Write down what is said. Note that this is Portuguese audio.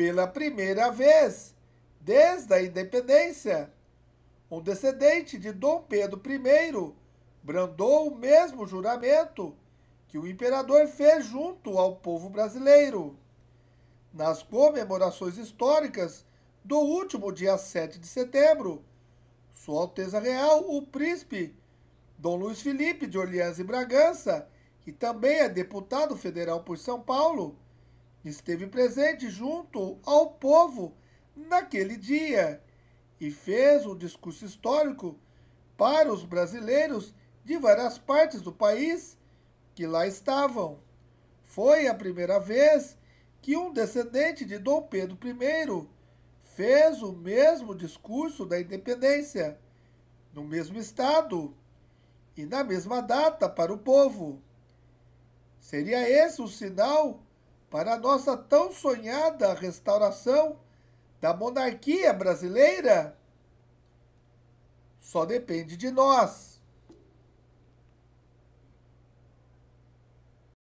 pela primeira vez desde a independência. Um descendente de Dom Pedro I brandou o mesmo juramento que o imperador fez junto ao povo brasileiro. Nas comemorações históricas do último dia 7 de setembro, Sua Alteza Real, o príncipe Dom Luiz Felipe de Orleans e Bragança, que também é deputado federal por São Paulo, esteve presente junto ao povo naquele dia e fez um discurso histórico para os brasileiros de várias partes do país que lá estavam. Foi a primeira vez que um descendente de Dom Pedro I fez o mesmo discurso da independência, no mesmo estado e na mesma data para o povo. Seria esse o sinal para a nossa tão sonhada restauração da monarquia brasileira? Só depende de nós.